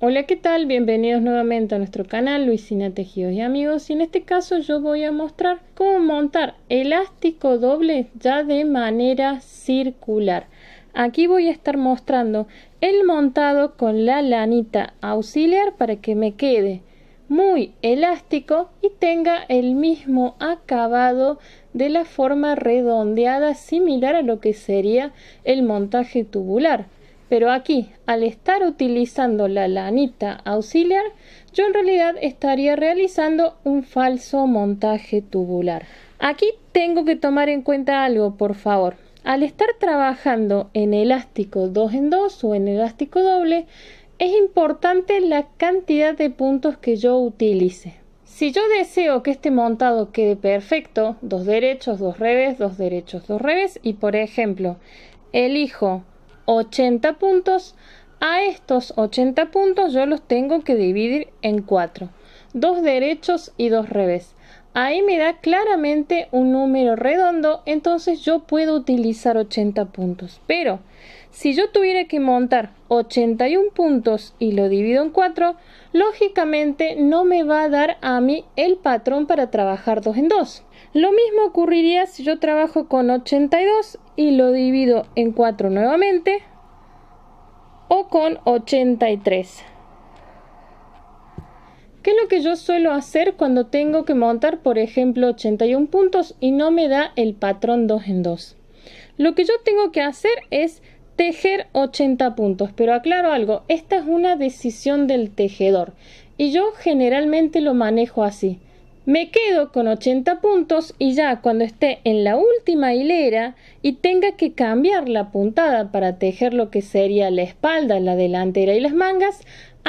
Hola, ¿qué tal? Bienvenidos nuevamente a nuestro canal Luisina Tejidos y Amigos y en este caso yo voy a mostrar cómo montar elástico doble ya de manera circular. Aquí voy a estar mostrando el montado con la lanita auxiliar para que me quede muy elástico y tenga el mismo acabado de la forma redondeada similar a lo que sería el montaje tubular. Pero aquí, al estar utilizando la lanita auxiliar, yo en realidad estaría realizando un falso montaje tubular. Aquí tengo que tomar en cuenta algo, por favor. Al estar trabajando en elástico 2 en 2 o en elástico doble, es importante la cantidad de puntos que yo utilice. Si yo deseo que este montado quede perfecto, dos derechos, dos revés, dos derechos, dos revés, y por ejemplo, elijo 80 puntos, a estos 80 puntos yo los tengo que dividir en 4, dos derechos y dos revés ahí me da claramente un número redondo, entonces yo puedo utilizar 80 puntos. Pero si yo tuviera que montar 81 puntos y lo divido en 4, lógicamente no me va a dar a mí el patrón para trabajar 2 en 2. Lo mismo ocurriría si yo trabajo con 82 y lo divido en 4 nuevamente o con 83. ¿Qué es lo que yo suelo hacer cuando tengo que montar, por ejemplo, 81 puntos y no me da el patrón 2 en 2? Lo que yo tengo que hacer es tejer 80 puntos, pero aclaro algo, esta es una decisión del tejedor y yo generalmente lo manejo así. Me quedo con 80 puntos y ya cuando esté en la última hilera y tenga que cambiar la puntada para tejer lo que sería la espalda, la delantera y las mangas,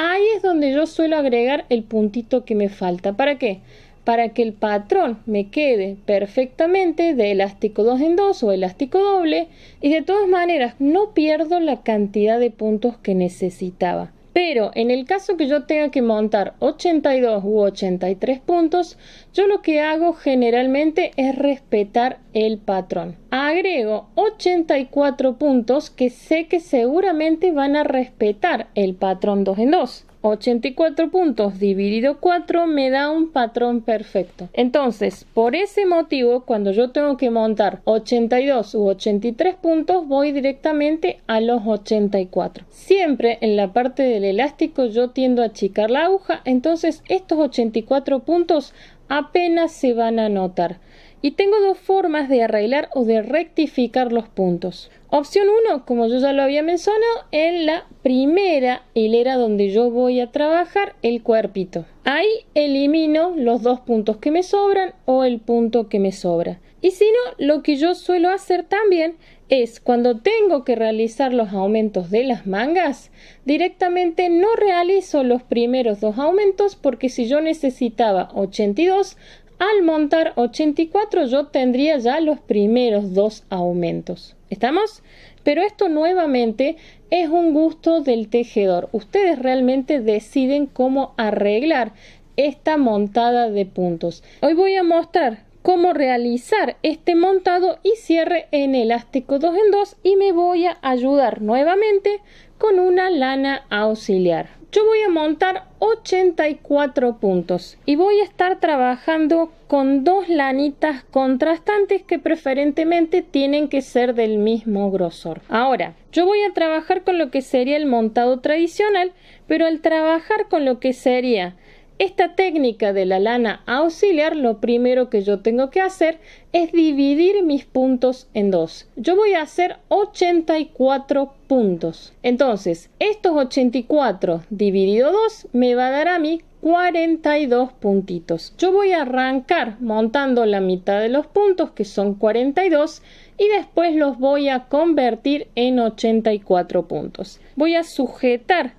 ahí es donde yo suelo agregar el puntito que me falta. ¿Para qué? Para que el patrón me quede perfectamente de elástico 2 en 2 o elástico doble y de todas maneras no pierdo la cantidad de puntos que necesitaba. Pero en el caso que yo tenga que montar 82 u 83 puntos, yo lo que hago generalmente es respetar el patrón. Agrego 84 puntos que sé que seguramente van a respetar el patrón 2 en 2. 84 puntos dividido 4 me da un patrón perfecto. Entonces, por ese motivo, cuando yo tengo que montar 82 u 83 puntos, voy directamente a los 84. Siempre en la parte del elástico yo tiendo a achicar la aguja, entonces estos 84 puntos apenas se van a notar. Y tengo dos formas de arreglar o de rectificar los puntos. Opción 1, como yo ya lo había mencionado, en la primera hilera donde yo voy a trabajar el cuerpito. Ahí elimino los dos puntos que me sobran o el punto que me sobra. Y si no, lo que yo suelo hacer también es cuando tengo que realizar los aumentos de las mangas, directamente no realizo los primeros dos aumentos porque si yo necesitaba 82, al montar 84 yo tendría ya los primeros dos aumentos. ¿Estamos? Pero esto nuevamente es un gusto del tejedor. Ustedes realmente deciden cómo arreglar esta montada de puntos. Hoy voy a mostrar cómo realizar este montado y cierre en elástico 2 en 2 y me voy a ayudar nuevamente con una lana auxiliar yo voy a montar 84 puntos y voy a estar trabajando con dos lanitas contrastantes que preferentemente tienen que ser del mismo grosor. Ahora, yo voy a trabajar con lo que sería el montado tradicional, pero al trabajar con lo que sería esta técnica de la lana auxiliar, lo primero que yo tengo que hacer es dividir mis puntos en dos. Yo voy a hacer 84 puntos. Entonces, estos 84 dividido 2 me va a dar a mí 42 puntitos. Yo voy a arrancar montando la mitad de los puntos, que son 42, y después los voy a convertir en 84 puntos. Voy a sujetar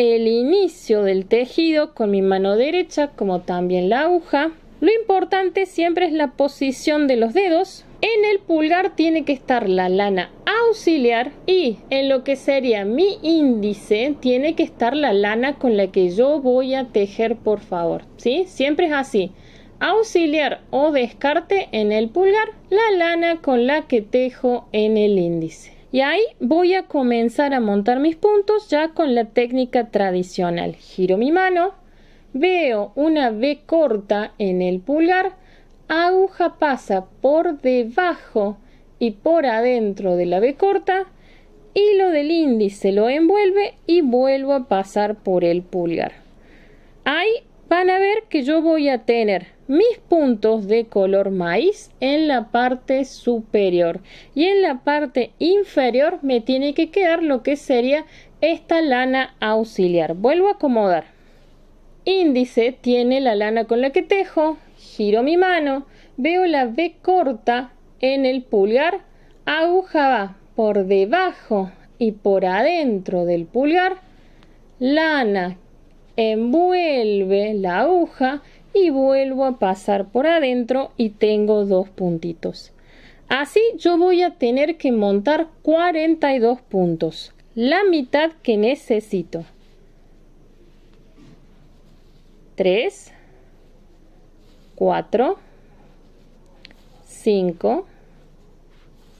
el inicio del tejido con mi mano derecha como también la aguja. Lo importante siempre es la posición de los dedos. En el pulgar tiene que estar la lana auxiliar y en lo que sería mi índice tiene que estar la lana con la que yo voy a tejer por favor. ¿Sí? Siempre es así auxiliar o descarte en el pulgar, la lana con la que tejo en el índice. Y ahí voy a comenzar a montar mis puntos ya con la técnica tradicional. Giro mi mano, veo una V corta en el pulgar, aguja pasa por debajo y por adentro de la V corta, hilo del índice lo envuelve y vuelvo a pasar por el pulgar. Ahí van a ver que yo voy a tener mis puntos de color maíz en la parte superior y en la parte inferior me tiene que quedar lo que sería esta lana auxiliar vuelvo a acomodar índice tiene la lana con la que tejo giro mi mano veo la B corta en el pulgar aguja va por debajo y por adentro del pulgar lana envuelve la aguja y vuelvo a pasar por adentro y tengo dos puntitos. Así yo voy a tener que montar 42 puntos, la mitad que necesito. 3, 4, 5,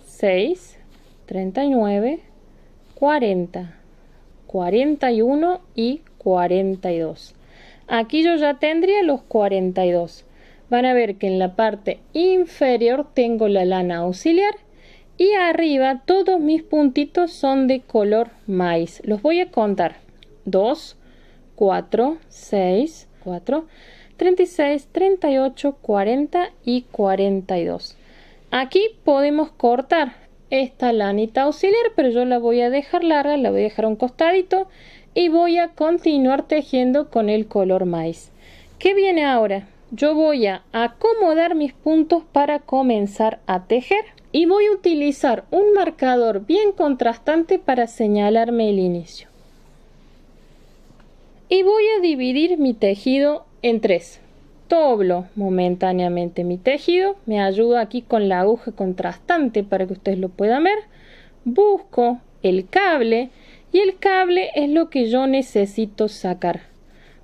6, 39, 40, 41 y 42. Aquí yo ya tendría los 42. Van a ver que en la parte inferior tengo la lana auxiliar y arriba todos mis puntitos son de color maíz. Los voy a contar. 2, 4, 6, 4, 36, 38, 40 y 42. Aquí podemos cortar esta lanita auxiliar, pero yo la voy a dejar larga, la voy a dejar un costadito y voy a continuar tejiendo con el color maíz. ¿Qué viene ahora? Yo voy a acomodar mis puntos para comenzar a tejer y voy a utilizar un marcador bien contrastante para señalarme el inicio. Y voy a dividir mi tejido en tres doblo momentáneamente mi tejido, me ayudo aquí con la aguja contrastante para que ustedes lo puedan ver, busco el cable y el cable es lo que yo necesito sacar.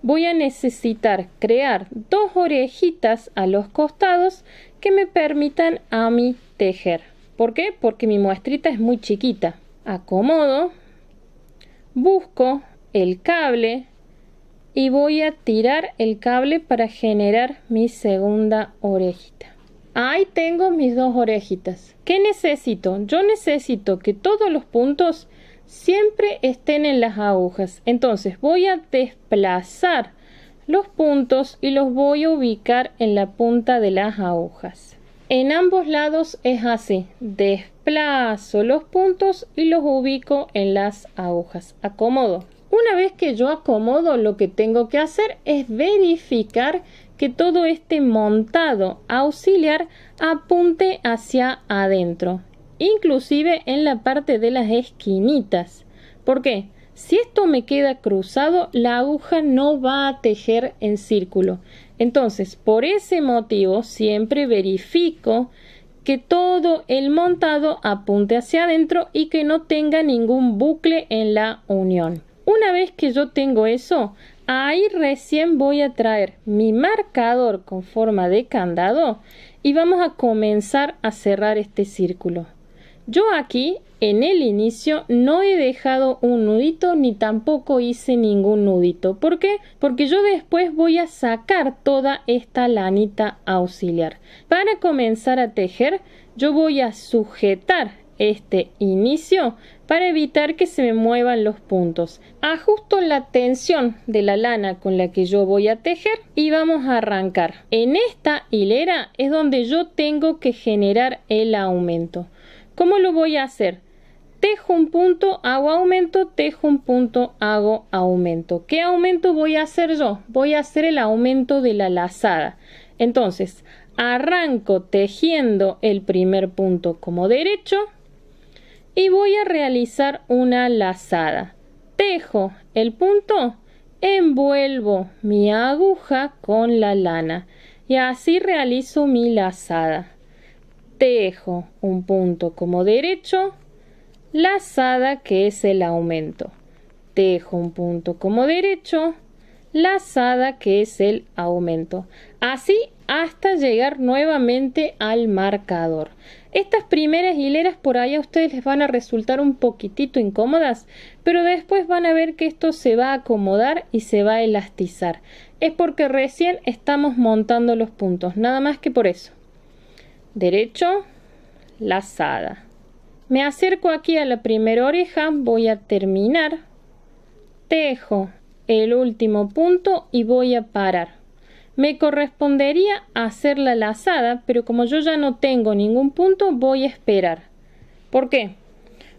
Voy a necesitar crear dos orejitas a los costados que me permitan a mí tejer. ¿Por qué? Porque mi muestrita es muy chiquita. Acomodo, busco el cable, y voy a tirar el cable para generar mi segunda orejita. Ahí tengo mis dos orejitas. ¿Qué necesito? Yo necesito que todos los puntos siempre estén en las agujas. Entonces voy a desplazar los puntos y los voy a ubicar en la punta de las agujas. En ambos lados es así, desplazo los puntos y los ubico en las agujas. Acomodo. Una vez que yo acomodo lo que tengo que hacer es verificar que todo este montado auxiliar apunte hacia adentro, inclusive en la parte de las esquinitas. ¿Por qué? Si esto me queda cruzado, la aguja no va a tejer en círculo. Entonces, por ese motivo, siempre verifico que todo el montado apunte hacia adentro y que no tenga ningún bucle en la unión. Una vez que yo tengo eso, ahí recién voy a traer mi marcador con forma de candado y vamos a comenzar a cerrar este círculo. Yo aquí, en el inicio, no he dejado un nudito ni tampoco hice ningún nudito. ¿Por qué? Porque yo después voy a sacar toda esta lanita auxiliar. Para comenzar a tejer, yo voy a sujetar este inicio para evitar que se me muevan los puntos. Ajusto la tensión de la lana con la que yo voy a tejer y vamos a arrancar. En esta hilera es donde yo tengo que generar el aumento. ¿Cómo lo voy a hacer? Tejo un punto, hago aumento, tejo un punto, hago aumento. ¿Qué aumento voy a hacer yo? Voy a hacer el aumento de la lazada. Entonces, arranco tejiendo el primer punto como derecho, y voy a realizar una lazada. Tejo el punto, envuelvo mi aguja con la lana y así realizo mi lazada. Tejo un punto como derecho, lazada que es el aumento. Tejo un punto como derecho, lazada que es el aumento. Así hasta llegar nuevamente al marcador. Estas primeras hileras por ahí a ustedes les van a resultar un poquitito incómodas, pero después van a ver que esto se va a acomodar y se va a elastizar. Es porque recién estamos montando los puntos, nada más que por eso. Derecho, lazada. Me acerco aquí a la primera oreja, voy a terminar, tejo el último punto y voy a parar me correspondería hacer la lazada, pero como yo ya no tengo ningún punto, voy a esperar. ¿Por qué?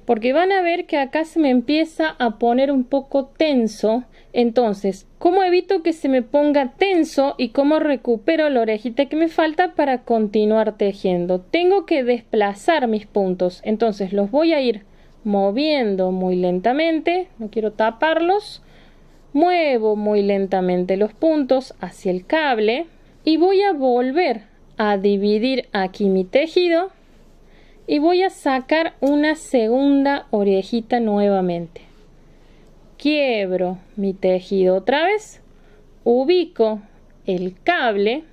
Porque van a ver que acá se me empieza a poner un poco tenso. Entonces, ¿cómo evito que se me ponga tenso y cómo recupero la orejita que me falta para continuar tejiendo? Tengo que desplazar mis puntos. Entonces, los voy a ir moviendo muy lentamente. No quiero taparlos Muevo muy lentamente los puntos hacia el cable y voy a volver a dividir aquí mi tejido y voy a sacar una segunda orejita nuevamente. Quiebro mi tejido otra vez, ubico el cable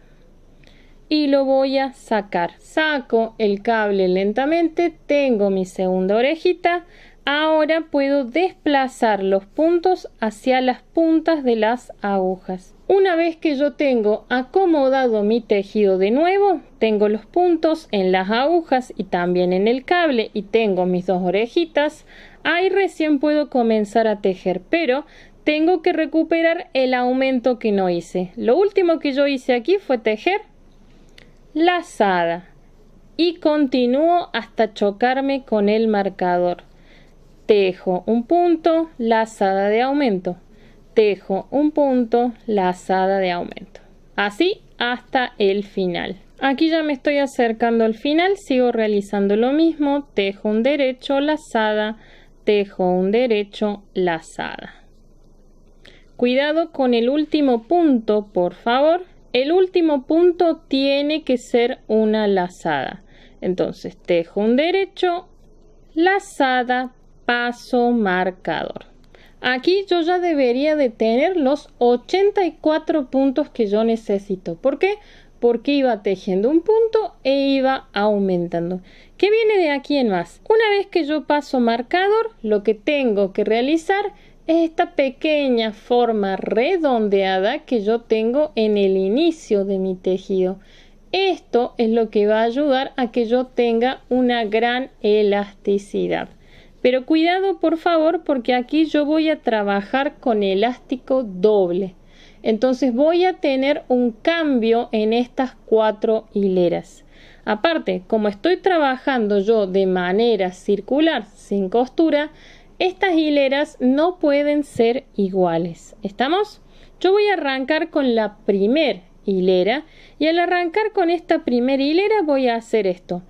y lo voy a sacar. Saco el cable lentamente, tengo mi segunda orejita, Ahora puedo desplazar los puntos hacia las puntas de las agujas. Una vez que yo tengo acomodado mi tejido de nuevo, tengo los puntos en las agujas y también en el cable y tengo mis dos orejitas, ahí recién puedo comenzar a tejer, pero tengo que recuperar el aumento que no hice. Lo último que yo hice aquí fue tejer lazada y continúo hasta chocarme con el marcador tejo un punto, lazada de aumento, tejo un punto, lazada de aumento. Así hasta el final. Aquí ya me estoy acercando al final, sigo realizando lo mismo, tejo un derecho, lazada, tejo un derecho, lazada. Cuidado con el último punto, por favor. El último punto tiene que ser una lazada. Entonces, tejo un derecho, lazada, paso marcador. Aquí yo ya debería de tener los 84 puntos que yo necesito. ¿Por qué? Porque iba tejiendo un punto e iba aumentando. ¿Qué viene de aquí en más? Una vez que yo paso marcador, lo que tengo que realizar es esta pequeña forma redondeada que yo tengo en el inicio de mi tejido. Esto es lo que va a ayudar a que yo tenga una gran elasticidad. Pero cuidado por favor porque aquí yo voy a trabajar con elástico doble. Entonces voy a tener un cambio en estas cuatro hileras. Aparte, como estoy trabajando yo de manera circular, sin costura, estas hileras no pueden ser iguales. ¿Estamos? Yo voy a arrancar con la primer hilera y al arrancar con esta primera hilera voy a hacer esto.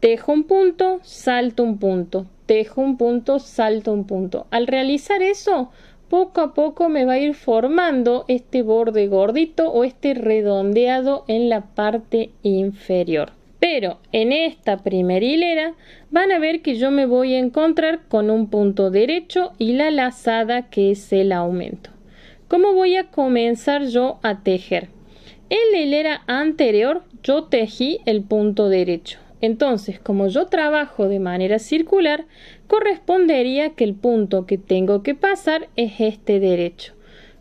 Tejo un punto, salto un punto, tejo un punto, salto un punto. Al realizar eso, poco a poco me va a ir formando este borde gordito o este redondeado en la parte inferior. Pero en esta primera hilera van a ver que yo me voy a encontrar con un punto derecho y la lazada que es el aumento. ¿Cómo voy a comenzar yo a tejer? En la hilera anterior yo tejí el punto derecho. Entonces, como yo trabajo de manera circular, correspondería que el punto que tengo que pasar es este derecho.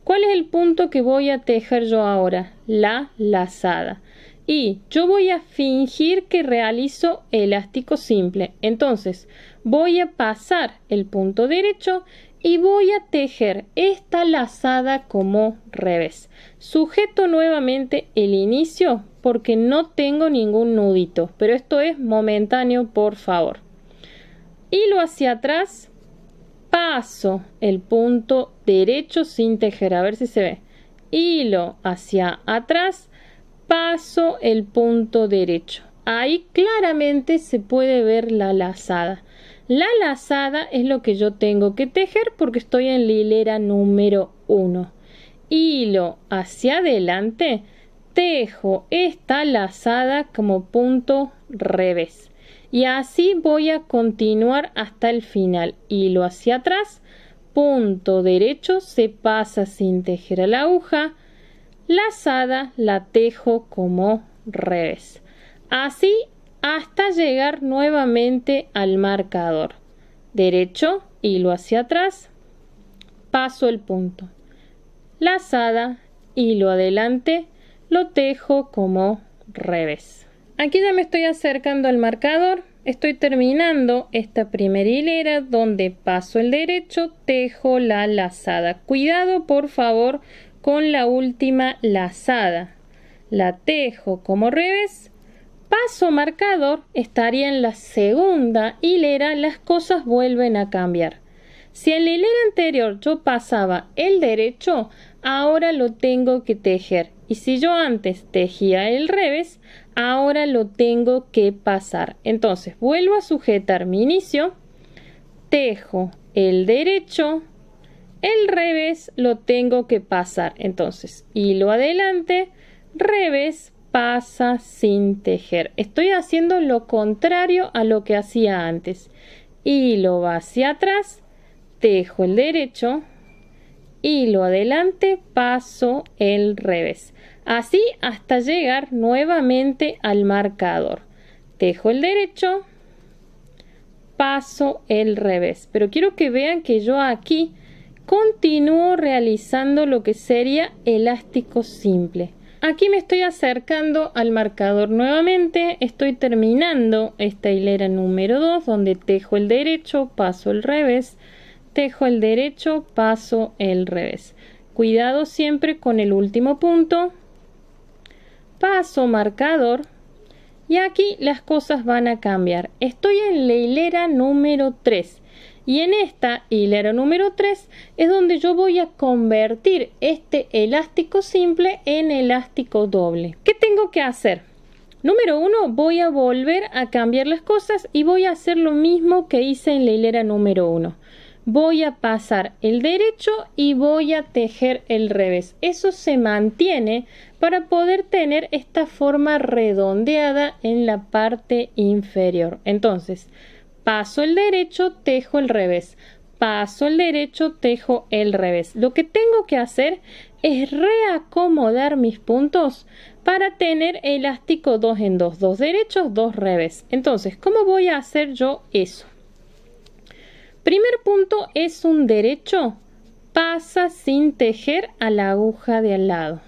¿Cuál es el punto que voy a tejer yo ahora? La lazada. Y yo voy a fingir que realizo elástico simple. Entonces, voy a pasar el punto derecho y voy a tejer esta lazada como revés. Sujeto nuevamente el inicio porque no tengo ningún nudito, pero esto es momentáneo, por favor. Hilo hacia atrás, paso el punto derecho sin tejer, a ver si se ve. Hilo hacia atrás, paso el punto derecho. Ahí claramente se puede ver la lazada. La lazada es lo que yo tengo que tejer porque estoy en la hilera número 1. Hilo hacia adelante, tejo esta lazada como punto revés y así voy a continuar hasta el final hilo hacia atrás punto derecho se pasa sin tejer a la aguja lazada la tejo como revés así hasta llegar nuevamente al marcador derecho hilo hacia atrás paso el punto lazada hilo adelante lo tejo como revés. Aquí ya me estoy acercando al marcador, estoy terminando esta primera hilera donde paso el derecho, tejo la lazada. Cuidado por favor con la última lazada. La tejo como revés, paso marcador, estaría en la segunda hilera, las cosas vuelven a cambiar. Si en la hilera anterior yo pasaba el derecho, ahora lo tengo que tejer y si yo antes tejía el revés, ahora lo tengo que pasar. Entonces vuelvo a sujetar mi inicio, tejo el derecho, el revés lo tengo que pasar. Entonces hilo adelante, revés, pasa sin tejer. Estoy haciendo lo contrario a lo que hacía antes. Hilo hacia atrás, tejo el derecho, hilo adelante, paso el revés. Así hasta llegar nuevamente al marcador. tejo el derecho, paso el revés. Pero quiero que vean que yo aquí continúo realizando lo que sería elástico simple. Aquí me estoy acercando al marcador nuevamente, estoy terminando esta hilera número 2 donde tejo el derecho, paso el revés, tejo el derecho, paso el revés. Cuidado siempre con el último punto. Paso marcador. Y aquí las cosas van a cambiar. Estoy en la hilera número 3. Y en esta hilera número 3 es donde yo voy a convertir este elástico simple en elástico doble. ¿Qué tengo que hacer? Número 1 voy a volver a cambiar las cosas y voy a hacer lo mismo que hice en la hilera número 1 voy a pasar el derecho y voy a tejer el revés. Eso se mantiene para poder tener esta forma redondeada en la parte inferior. Entonces, paso el derecho, tejo el revés. Paso el derecho, tejo el revés. Lo que tengo que hacer es reacomodar mis puntos para tener elástico 2 en 2, dos derechos, dos revés. Entonces, ¿cómo voy a hacer yo eso? Primer punto es un derecho. Pasa sin tejer a la aguja de al lado.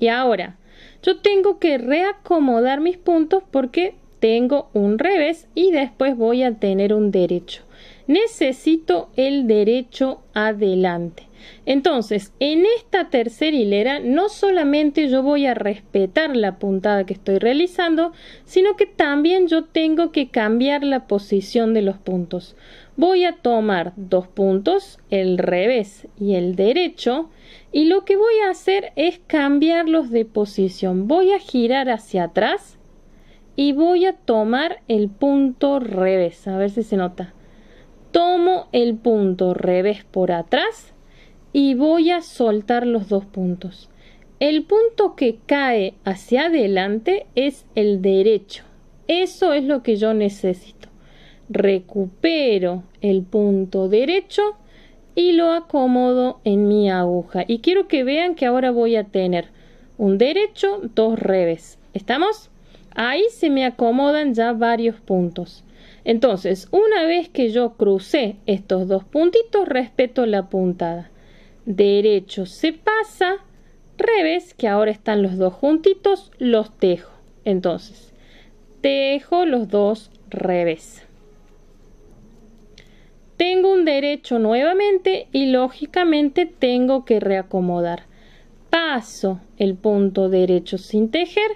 Y ahora, yo tengo que reacomodar mis puntos porque tengo un revés y después voy a tener un derecho. Necesito el derecho adelante. Entonces, en esta tercera hilera no solamente yo voy a respetar la puntada que estoy realizando, sino que también yo tengo que cambiar la posición de los puntos voy a tomar dos puntos, el revés y el derecho, y lo que voy a hacer es cambiarlos de posición. Voy a girar hacia atrás y voy a tomar el punto revés, a ver si se nota. Tomo el punto revés por atrás y voy a soltar los dos puntos. El punto que cae hacia adelante es el derecho. Eso es lo que yo necesito recupero el punto derecho y lo acomodo en mi aguja. Y quiero que vean que ahora voy a tener un derecho, dos revés. ¿Estamos? Ahí se me acomodan ya varios puntos. Entonces, una vez que yo crucé estos dos puntitos, respeto la puntada. Derecho se pasa, revés, que ahora están los dos juntitos, los tejo. Entonces, tejo los dos revés. Tengo un derecho nuevamente y lógicamente tengo que reacomodar. Paso el punto derecho sin tejer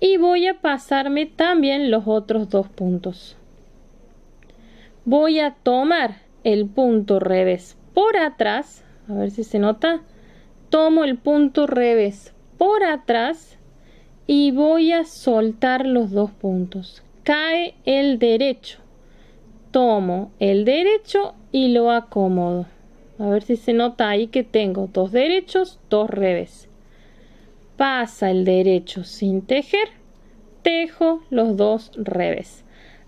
y voy a pasarme también los otros dos puntos. Voy a tomar el punto revés por atrás, a ver si se nota, tomo el punto revés por atrás y voy a soltar los dos puntos. Cae el derecho tomo el derecho y lo acomodo. A ver si se nota ahí que tengo dos derechos, dos revés. Pasa el derecho sin tejer, tejo los dos revés.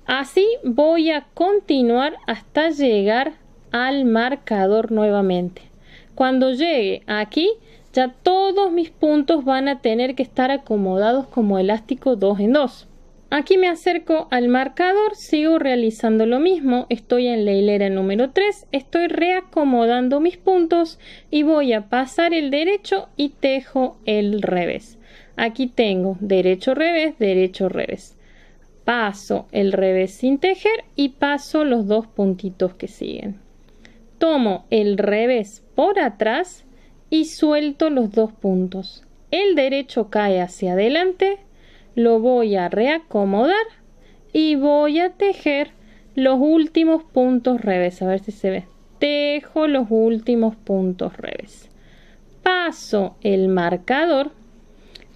Así voy a continuar hasta llegar al marcador nuevamente. Cuando llegue aquí, ya todos mis puntos van a tener que estar acomodados como elástico dos en dos Aquí me acerco al marcador, sigo realizando lo mismo, estoy en la hilera número 3, estoy reacomodando mis puntos y voy a pasar el derecho y tejo el revés. Aquí tengo derecho, revés, derecho, revés. Paso el revés sin tejer y paso los dos puntitos que siguen. Tomo el revés por atrás y suelto los dos puntos. El derecho cae hacia adelante lo voy a reacomodar y voy a tejer los últimos puntos revés a ver si se ve tejo los últimos puntos revés paso el marcador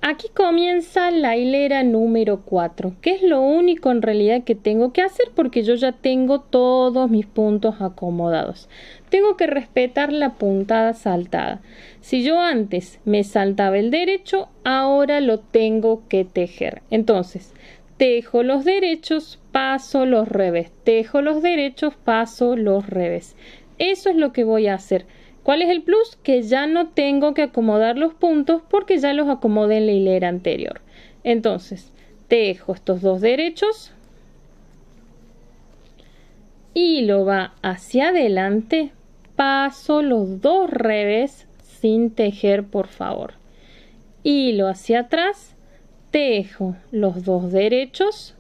aquí comienza la hilera número 4 que es lo único en realidad que tengo que hacer porque yo ya tengo todos mis puntos acomodados tengo que respetar la puntada saltada. Si yo antes me saltaba el derecho, ahora lo tengo que tejer. Entonces, tejo los derechos, paso los revés, tejo los derechos, paso los revés. Eso es lo que voy a hacer. ¿Cuál es el plus? Que ya no tengo que acomodar los puntos porque ya los acomodé en la hilera anterior. Entonces, tejo estos dos derechos, y lo va hacia adelante paso los dos revés sin tejer, por favor. Hilo hacia atrás, tejo los dos derechos,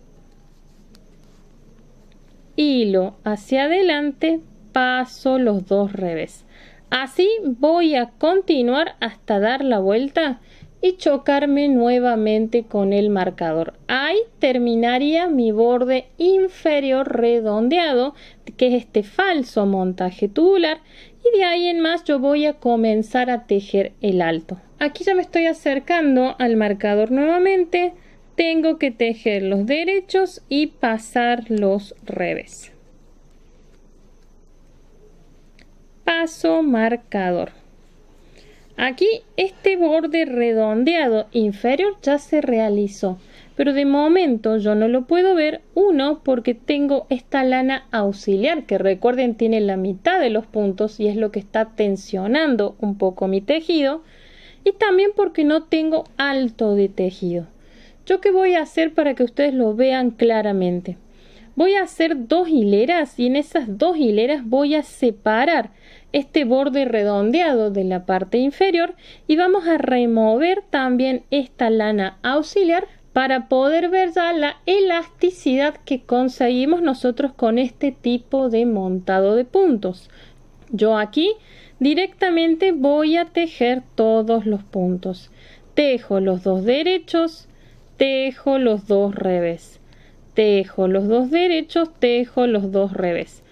hilo hacia adelante, paso los dos revés. Así voy a continuar hasta dar la vuelta y chocarme nuevamente con el marcador. Ahí terminaría mi borde inferior redondeado, que es este falso montaje tubular, y de ahí en más yo voy a comenzar a tejer el alto. Aquí ya me estoy acercando al marcador nuevamente, tengo que tejer los derechos y pasar los revés. Paso marcador. Aquí este borde redondeado inferior ya se realizó, pero de momento yo no lo puedo ver, uno, porque tengo esta lana auxiliar, que recuerden tiene la mitad de los puntos y es lo que está tensionando un poco mi tejido, y también porque no tengo alto de tejido. ¿Yo qué voy a hacer para que ustedes lo vean claramente? Voy a hacer dos hileras y en esas dos hileras voy a separar este borde redondeado de la parte inferior y vamos a remover también esta lana auxiliar para poder ver ya la elasticidad que conseguimos nosotros con este tipo de montado de puntos. Yo aquí directamente voy a tejer todos los puntos. Tejo los dos derechos, tejo los dos revés. Tejo los dos derechos, tejo los dos revés.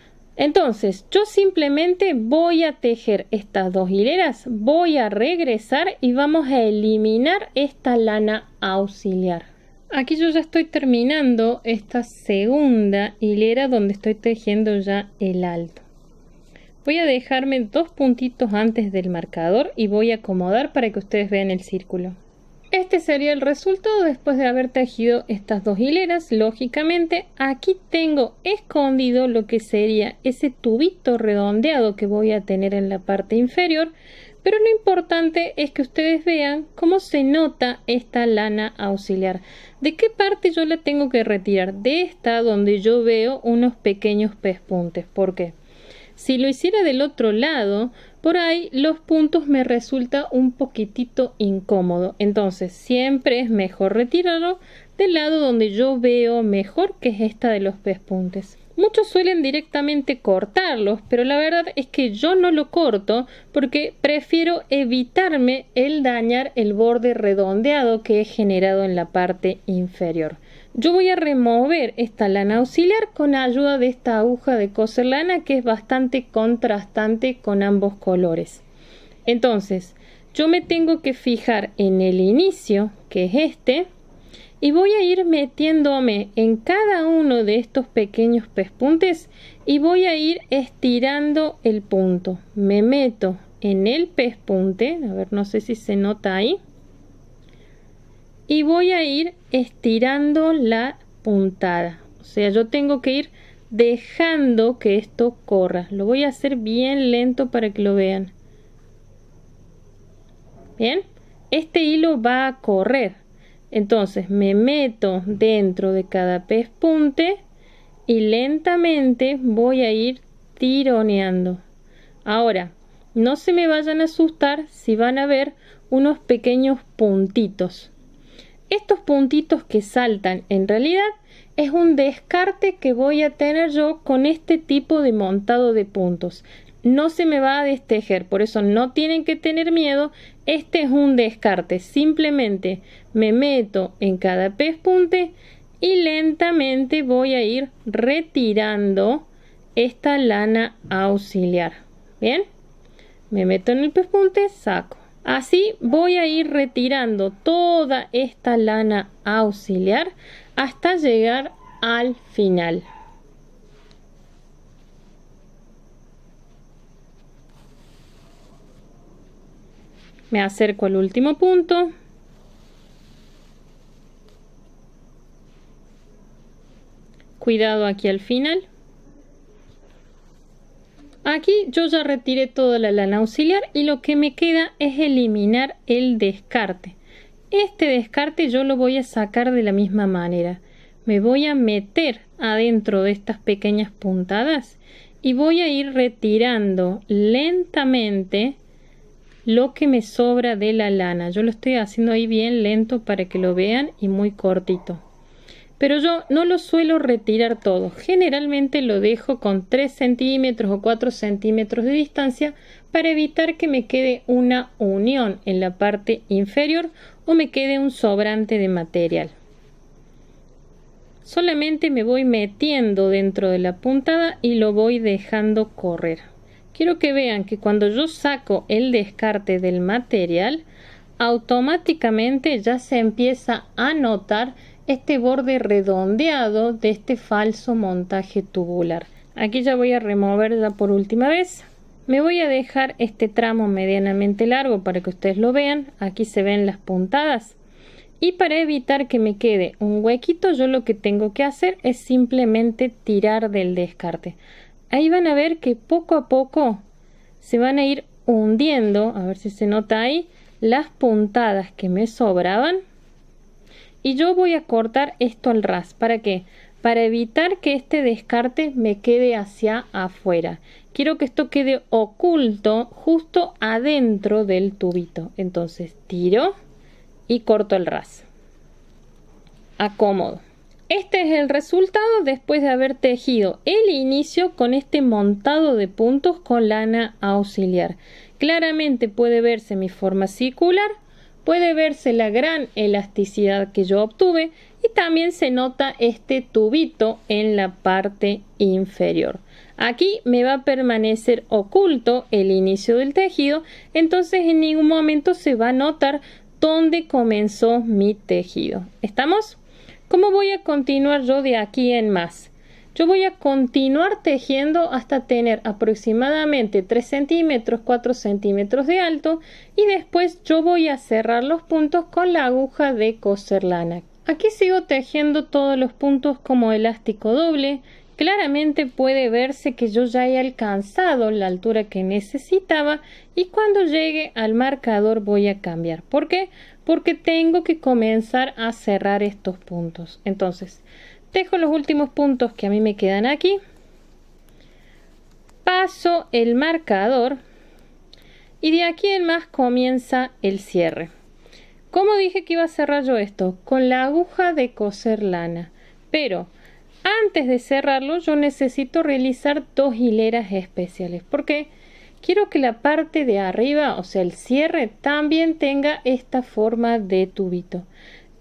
Entonces, yo simplemente voy a tejer estas dos hileras, voy a regresar y vamos a eliminar esta lana auxiliar. Aquí yo ya estoy terminando esta segunda hilera donde estoy tejiendo ya el alto. Voy a dejarme dos puntitos antes del marcador y voy a acomodar para que ustedes vean el círculo. Este sería el resultado después de haber tejido estas dos hileras. Lógicamente, aquí tengo escondido lo que sería ese tubito redondeado que voy a tener en la parte inferior. Pero lo importante es que ustedes vean cómo se nota esta lana auxiliar. ¿De qué parte yo la tengo que retirar? De esta donde yo veo unos pequeños pespuntes. ¿Por qué? Si lo hiciera del otro lado, por ahí los puntos me resulta un poquitito incómodo, entonces siempre es mejor retirarlo del lado donde yo veo mejor que es esta de los pespuntes. Muchos suelen directamente cortarlos, pero la verdad es que yo no lo corto porque prefiero evitarme el dañar el borde redondeado que he generado en la parte inferior. Yo voy a remover esta lana auxiliar con ayuda de esta aguja de coser lana que es bastante contrastante con ambos colores. Entonces, yo me tengo que fijar en el inicio, que es este, y voy a ir metiéndome en cada uno de estos pequeños pespuntes y voy a ir estirando el punto. Me meto en el pespunte, a ver, no sé si se nota ahí, y voy a ir estirando la puntada. O sea, yo tengo que ir dejando que esto corra. Lo voy a hacer bien lento para que lo vean. Bien, este hilo va a correr. Entonces me meto dentro de cada pespunte y lentamente voy a ir tironeando. Ahora, no se me vayan a asustar si van a ver unos pequeños puntitos estos puntitos que saltan en realidad es un descarte que voy a tener yo con este tipo de montado de puntos. No se me va a destejer, por eso no tienen que tener miedo. Este es un descarte. Simplemente me meto en cada pespunte y lentamente voy a ir retirando esta lana auxiliar. Bien, me meto en el pespunte, saco. Así voy a ir retirando toda esta lana auxiliar hasta llegar al final. Me acerco al último punto. Cuidado aquí al final. Aquí yo ya retiré toda la lana auxiliar y lo que me queda es eliminar el descarte. Este descarte yo lo voy a sacar de la misma manera. Me voy a meter adentro de estas pequeñas puntadas y voy a ir retirando lentamente lo que me sobra de la lana. Yo lo estoy haciendo ahí bien lento para que lo vean y muy cortito pero yo no lo suelo retirar todo. Generalmente lo dejo con 3 centímetros o 4 centímetros de distancia para evitar que me quede una unión en la parte inferior o me quede un sobrante de material. Solamente me voy metiendo dentro de la puntada y lo voy dejando correr. Quiero que vean que cuando yo saco el descarte del material, automáticamente ya se empieza a notar este borde redondeado de este falso montaje tubular. Aquí ya voy a removerla por última vez. Me voy a dejar este tramo medianamente largo para que ustedes lo vean. Aquí se ven las puntadas. Y para evitar que me quede un huequito, yo lo que tengo que hacer es simplemente tirar del descarte. Ahí van a ver que poco a poco se van a ir hundiendo, a ver si se nota ahí, las puntadas que me sobraban y yo voy a cortar esto al ras. ¿Para qué? Para evitar que este descarte me quede hacia afuera. Quiero que esto quede oculto justo adentro del tubito. Entonces tiro y corto el ras. Acomodo. Este es el resultado después de haber tejido el inicio con este montado de puntos con lana auxiliar. Claramente puede verse mi forma circular puede verse la gran elasticidad que yo obtuve y también se nota este tubito en la parte inferior. Aquí me va a permanecer oculto el inicio del tejido, entonces en ningún momento se va a notar dónde comenzó mi tejido. ¿Estamos? ¿Cómo voy a continuar yo de aquí en más? Yo voy a continuar tejiendo hasta tener aproximadamente 3 centímetros, 4 centímetros de alto y después yo voy a cerrar los puntos con la aguja de coser lana. Aquí sigo tejiendo todos los puntos como elástico doble. Claramente puede verse que yo ya he alcanzado la altura que necesitaba y cuando llegue al marcador voy a cambiar. ¿Por qué? Porque tengo que comenzar a cerrar estos puntos. Entonces, Tejo los últimos puntos que a mí me quedan aquí. Paso el marcador. Y de aquí en más comienza el cierre. ¿Cómo dije que iba a cerrar yo esto? Con la aguja de coser lana. Pero antes de cerrarlo yo necesito realizar dos hileras especiales. Porque quiero que la parte de arriba, o sea el cierre, también tenga esta forma de tubito.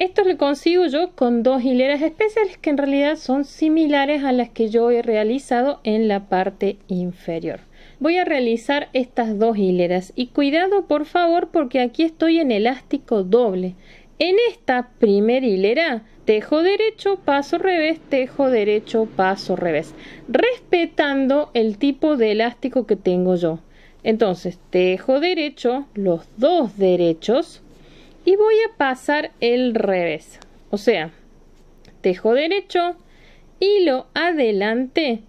Esto lo consigo yo con dos hileras especiales que en realidad son similares a las que yo he realizado en la parte inferior. Voy a realizar estas dos hileras y cuidado por favor porque aquí estoy en elástico doble. En esta primera hilera tejo derecho, paso revés, tejo derecho, paso revés, respetando el tipo de elástico que tengo yo. Entonces tejo derecho, los dos derechos, y voy a pasar el revés. O sea, tejo derecho, hilo adelante,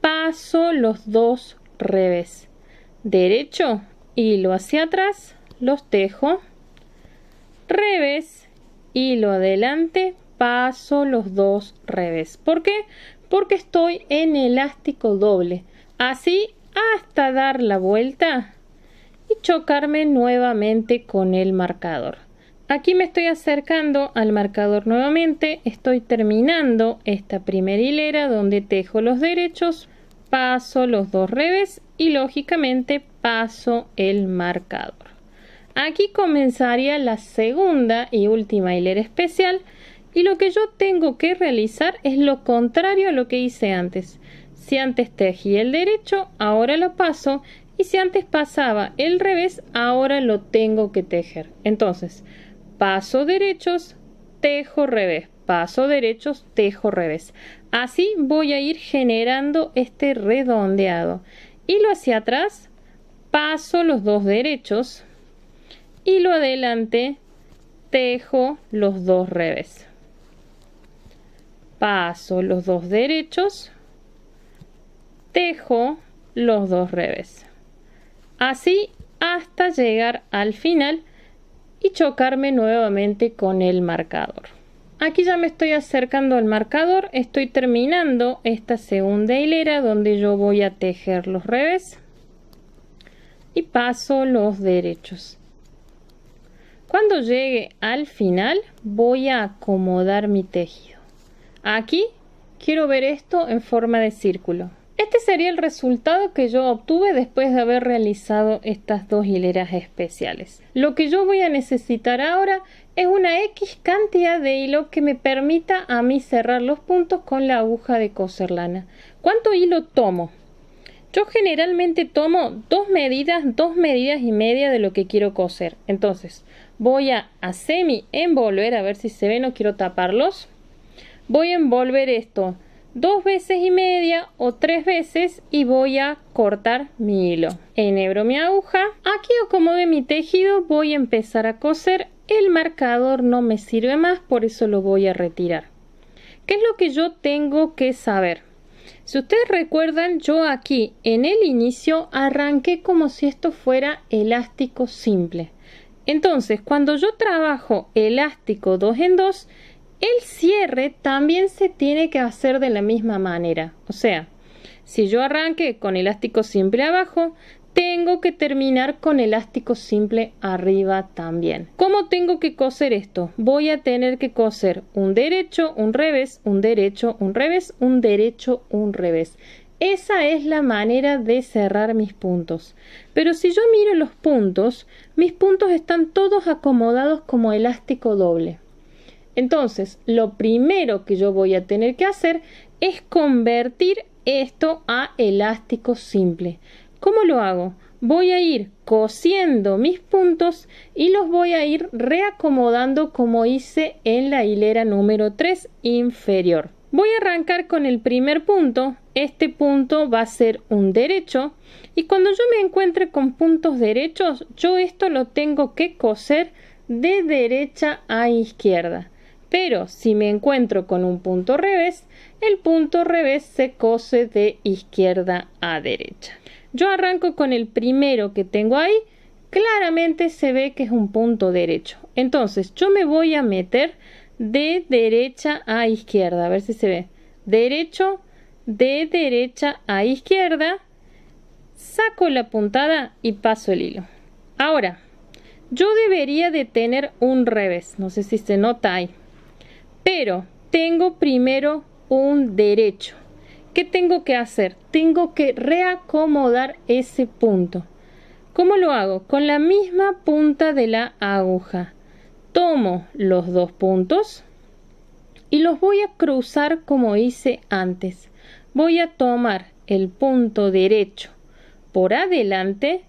paso los dos revés. Derecho, hilo hacia atrás, los tejo. Revés, hilo adelante, paso los dos revés. ¿Por qué? Porque estoy en elástico doble. Así hasta dar la vuelta y chocarme nuevamente con el marcador. Aquí me estoy acercando al marcador nuevamente, estoy terminando esta primera hilera donde tejo los derechos, paso los dos revés y lógicamente paso el marcador. Aquí comenzaría la segunda y última hilera especial y lo que yo tengo que realizar es lo contrario a lo que hice antes. Si antes tejí el derecho, ahora lo paso y si antes pasaba el revés, ahora lo tengo que tejer. Entonces, paso derechos, tejo revés, paso derechos, tejo revés. Así voy a ir generando este redondeado. Y lo hacia atrás, paso los dos derechos, y lo adelante, tejo los dos revés. Paso los dos derechos, tejo los dos revés. Así hasta llegar al final y chocarme nuevamente con el marcador. Aquí ya me estoy acercando al marcador, estoy terminando esta segunda hilera donde yo voy a tejer los revés y paso los derechos. Cuando llegue al final voy a acomodar mi tejido. Aquí quiero ver esto en forma de círculo. Este sería el resultado que yo obtuve después de haber realizado estas dos hileras especiales. Lo que yo voy a necesitar ahora es una X cantidad de hilo que me permita a mí cerrar los puntos con la aguja de coser lana. ¿Cuánto hilo tomo? Yo generalmente tomo dos medidas, dos medidas y media de lo que quiero coser. Entonces, voy a, semi envolver, a ver si se ve, no quiero taparlos. Voy a envolver esto dos veces y media o tres veces y voy a cortar mi hilo. Enhebro mi aguja. Aquí acomode mi tejido, voy a empezar a coser. El marcador no me sirve más, por eso lo voy a retirar. ¿Qué es lo que yo tengo que saber? Si ustedes recuerdan, yo aquí en el inicio arranqué como si esto fuera elástico simple. Entonces, cuando yo trabajo elástico dos en dos el cierre también se tiene que hacer de la misma manera. O sea, si yo arranque con elástico simple abajo, tengo que terminar con elástico simple arriba también. ¿Cómo tengo que coser esto? Voy a tener que coser un derecho, un revés, un derecho, un revés, un derecho, un revés. Esa es la manera de cerrar mis puntos. Pero si yo miro los puntos, mis puntos están todos acomodados como elástico doble. Entonces, lo primero que yo voy a tener que hacer es convertir esto a elástico simple. ¿Cómo lo hago? Voy a ir cosiendo mis puntos y los voy a ir reacomodando como hice en la hilera número 3 inferior. Voy a arrancar con el primer punto, este punto va a ser un derecho y cuando yo me encuentre con puntos derechos, yo esto lo tengo que coser de derecha a izquierda. Pero si me encuentro con un punto revés, el punto revés se cose de izquierda a derecha. Yo arranco con el primero que tengo ahí, claramente se ve que es un punto derecho. Entonces yo me voy a meter de derecha a izquierda, a ver si se ve. Derecho, de derecha a izquierda, saco la puntada y paso el hilo. Ahora, yo debería de tener un revés, no sé si se nota ahí. Pero tengo primero un derecho. ¿Qué tengo que hacer? Tengo que reacomodar ese punto. ¿Cómo lo hago? Con la misma punta de la aguja. Tomo los dos puntos y los voy a cruzar como hice antes. Voy a tomar el punto derecho por adelante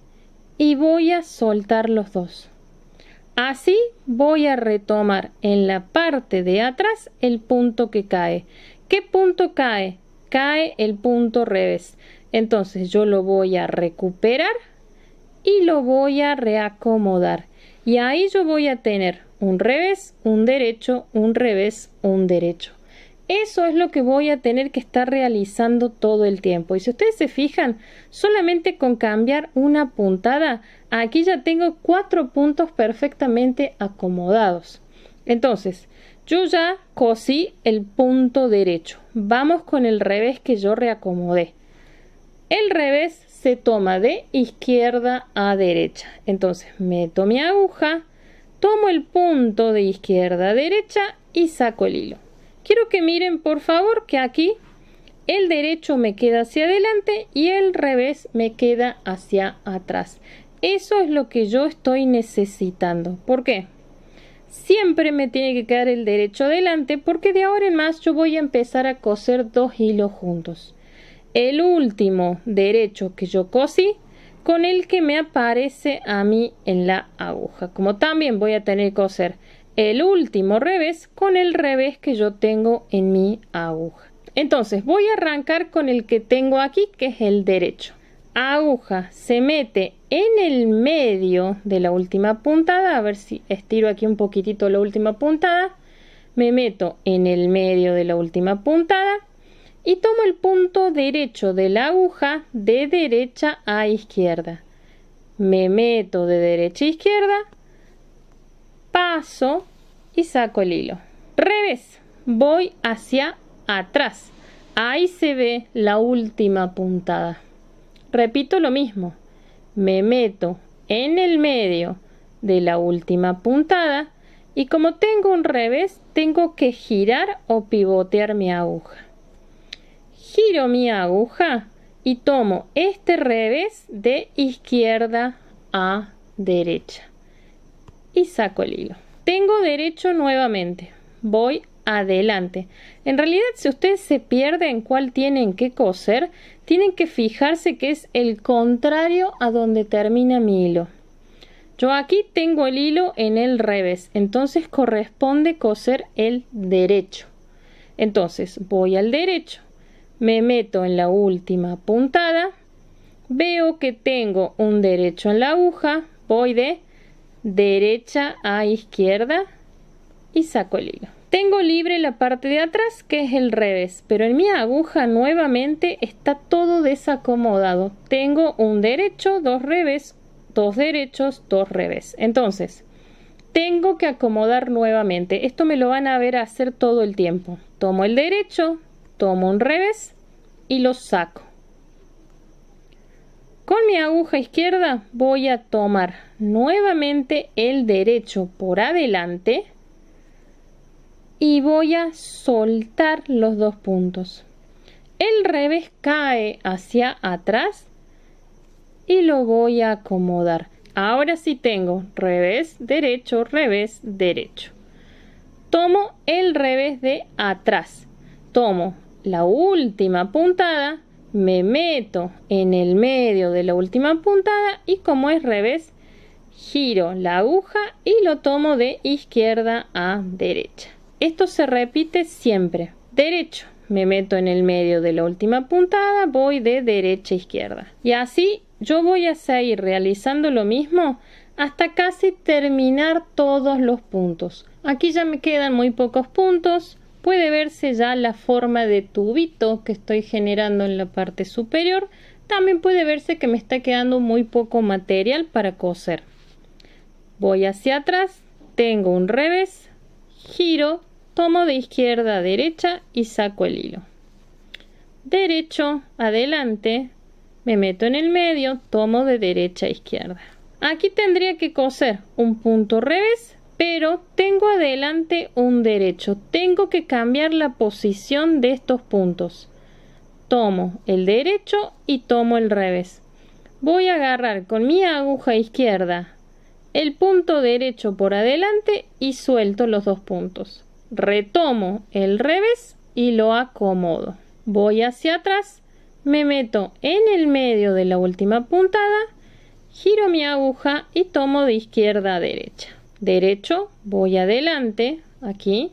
y voy a soltar los dos. Así voy a retomar en la parte de atrás el punto que cae. ¿Qué punto cae? Cae el punto revés. Entonces yo lo voy a recuperar y lo voy a reacomodar. Y ahí yo voy a tener un revés, un derecho, un revés, un derecho. Eso es lo que voy a tener que estar realizando todo el tiempo. Y si ustedes se fijan, solamente con cambiar una puntada, aquí ya tengo cuatro puntos perfectamente acomodados. Entonces, yo ya cosí el punto derecho. Vamos con el revés que yo reacomodé. El revés se toma de izquierda a derecha. Entonces, meto mi aguja, tomo el punto de izquierda a derecha y saco el hilo. Quiero que miren, por favor, que aquí el derecho me queda hacia adelante y el revés me queda hacia atrás. Eso es lo que yo estoy necesitando. ¿Por qué? Siempre me tiene que quedar el derecho adelante porque de ahora en más yo voy a empezar a coser dos hilos juntos. El último derecho que yo cosí con el que me aparece a mí en la aguja. Como también voy a tener que coser el último revés con el revés que yo tengo en mi aguja. Entonces voy a arrancar con el que tengo aquí, que es el derecho. Aguja se mete en el medio de la última puntada, a ver si estiro aquí un poquitito la última puntada. Me meto en el medio de la última puntada y tomo el punto derecho de la aguja de derecha a izquierda. Me meto de derecha a izquierda paso y saco el hilo. Revés, voy hacia atrás. Ahí se ve la última puntada. Repito lo mismo. Me meto en el medio de la última puntada y como tengo un revés, tengo que girar o pivotear mi aguja. Giro mi aguja y tomo este revés de izquierda a derecha y saco el hilo. Tengo derecho nuevamente. Voy adelante. En realidad, si ustedes se pierden cuál tienen que coser, tienen que fijarse que es el contrario a donde termina mi hilo. Yo aquí tengo el hilo en el revés, entonces corresponde coser el derecho. Entonces voy al derecho, me meto en la última puntada, veo que tengo un derecho en la aguja, voy de derecha a izquierda y saco el hilo. Tengo libre la parte de atrás que es el revés, pero en mi aguja nuevamente está todo desacomodado. Tengo un derecho, dos revés, dos derechos, dos revés. Entonces, tengo que acomodar nuevamente. Esto me lo van a ver hacer todo el tiempo. Tomo el derecho, tomo un revés y lo saco. Con mi aguja izquierda voy a tomar nuevamente el derecho por adelante y voy a soltar los dos puntos. El revés cae hacia atrás y lo voy a acomodar. Ahora sí tengo revés, derecho, revés, derecho. Tomo el revés de atrás. Tomo la última puntada me meto en el medio de la última puntada y como es revés, giro la aguja y lo tomo de izquierda a derecha. Esto se repite siempre. Derecho, me meto en el medio de la última puntada, voy de derecha a izquierda. Y así yo voy a seguir realizando lo mismo hasta casi terminar todos los puntos. Aquí ya me quedan muy pocos puntos puede verse ya la forma de tubito que estoy generando en la parte superior. También puede verse que me está quedando muy poco material para coser. Voy hacia atrás, tengo un revés, giro, tomo de izquierda a derecha y saco el hilo. Derecho, adelante, me meto en el medio, tomo de derecha a izquierda. Aquí tendría que coser un punto revés pero tengo adelante un derecho. Tengo que cambiar la posición de estos puntos. Tomo el derecho y tomo el revés. Voy a agarrar con mi aguja izquierda el punto derecho por adelante y suelto los dos puntos. Retomo el revés y lo acomodo. Voy hacia atrás, me meto en el medio de la última puntada, giro mi aguja y tomo de izquierda a derecha derecho, voy adelante, aquí,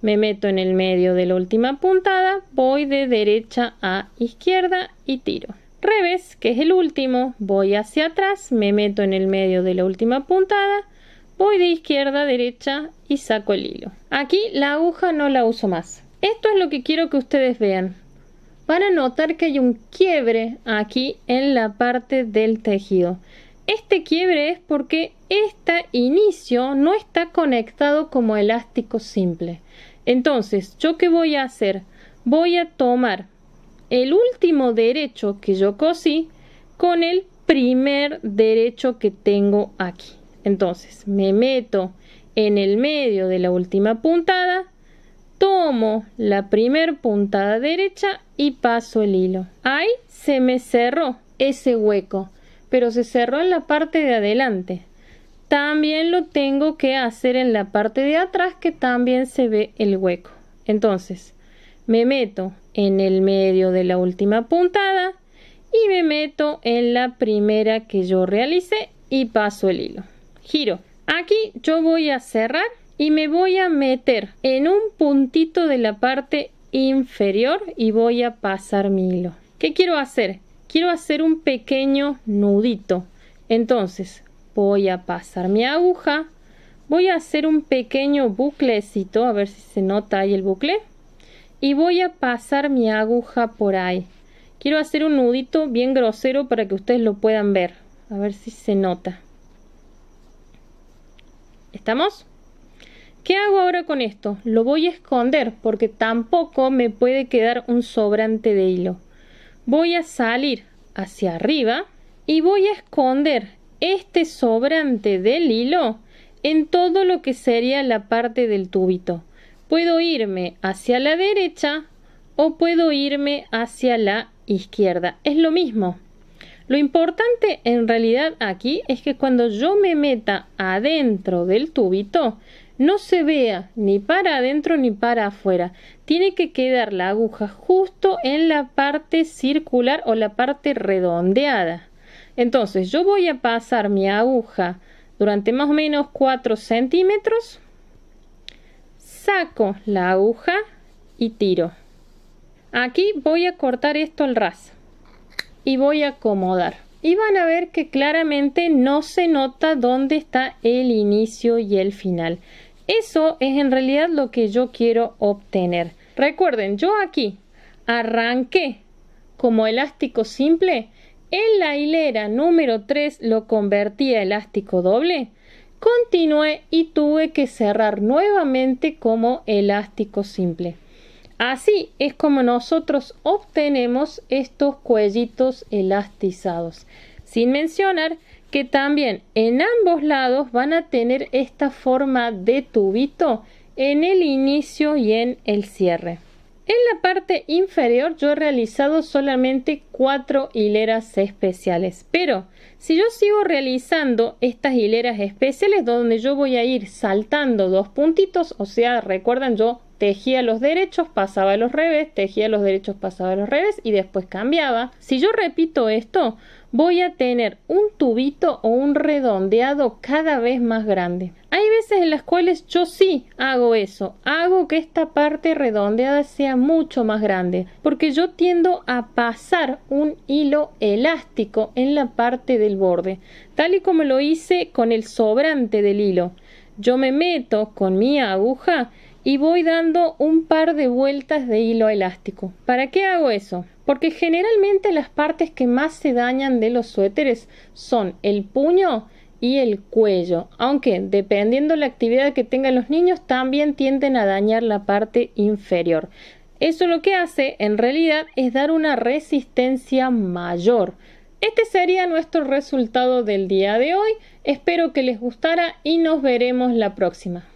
me meto en el medio de la última puntada, voy de derecha a izquierda y tiro. Revés, que es el último, voy hacia atrás, me meto en el medio de la última puntada, voy de izquierda a derecha y saco el hilo. Aquí la aguja no la uso más. Esto es lo que quiero que ustedes vean. Van a notar que hay un quiebre aquí en la parte del tejido. Este quiebre es porque este inicio no está conectado como elástico simple. Entonces, ¿yo qué voy a hacer? Voy a tomar el último derecho que yo cosí con el primer derecho que tengo aquí. Entonces, me meto en el medio de la última puntada, tomo la primer puntada derecha y paso el hilo. Ahí se me cerró ese hueco pero se cerró en la parte de adelante. También lo tengo que hacer en la parte de atrás que también se ve el hueco. Entonces, me meto en el medio de la última puntada y me meto en la primera que yo realicé y paso el hilo. Giro. Aquí yo voy a cerrar y me voy a meter en un puntito de la parte inferior y voy a pasar mi hilo. ¿Qué quiero hacer? quiero hacer un pequeño nudito. Entonces voy a pasar mi aguja, voy a hacer un pequeño buclecito, a ver si se nota ahí el bucle, y voy a pasar mi aguja por ahí. Quiero hacer un nudito bien grosero para que ustedes lo puedan ver, a ver si se nota. ¿Estamos? ¿Qué hago ahora con esto? Lo voy a esconder porque tampoco me puede quedar un sobrante de hilo voy a salir hacia arriba y voy a esconder este sobrante del hilo en todo lo que sería la parte del tubito. Puedo irme hacia la derecha o puedo irme hacia la izquierda. Es lo mismo. Lo importante en realidad aquí es que cuando yo me meta adentro del túbito no se vea ni para adentro ni para afuera. Tiene que quedar la aguja justo en la parte circular o la parte redondeada. Entonces yo voy a pasar mi aguja durante más o menos 4 centímetros, saco la aguja y tiro. Aquí voy a cortar esto al ras y voy a acomodar. Y van a ver que claramente no se nota dónde está el inicio y el final. Eso es en realidad lo que yo quiero obtener. Recuerden, yo aquí arranqué como elástico simple, en la hilera número 3 lo convertí a elástico doble, continué y tuve que cerrar nuevamente como elástico simple. Así es como nosotros obtenemos estos cuellitos elastizados. Sin mencionar que también en ambos lados van a tener esta forma de tubito en el inicio y en el cierre. En la parte inferior yo he realizado solamente cuatro hileras especiales, pero si yo sigo realizando estas hileras especiales donde yo voy a ir saltando dos puntitos, o sea, recuerdan yo tejía los derechos, pasaba los revés, tejía los derechos, pasaba los revés y después cambiaba. Si yo repito esto, voy a tener un tubito o un redondeado cada vez más grande. Hay veces en las cuales yo sí hago eso, hago que esta parte redondeada sea mucho más grande, porque yo tiendo a pasar un hilo elástico en la parte del borde, tal y como lo hice con el sobrante del hilo. Yo me meto con mi aguja y voy dando un par de vueltas de hilo elástico. ¿Para qué hago eso? Porque generalmente las partes que más se dañan de los suéteres son el puño y el cuello, aunque dependiendo la actividad que tengan los niños también tienden a dañar la parte inferior. Eso lo que hace en realidad es dar una resistencia mayor. Este sería nuestro resultado del día de hoy. Espero que les gustara y nos veremos la próxima.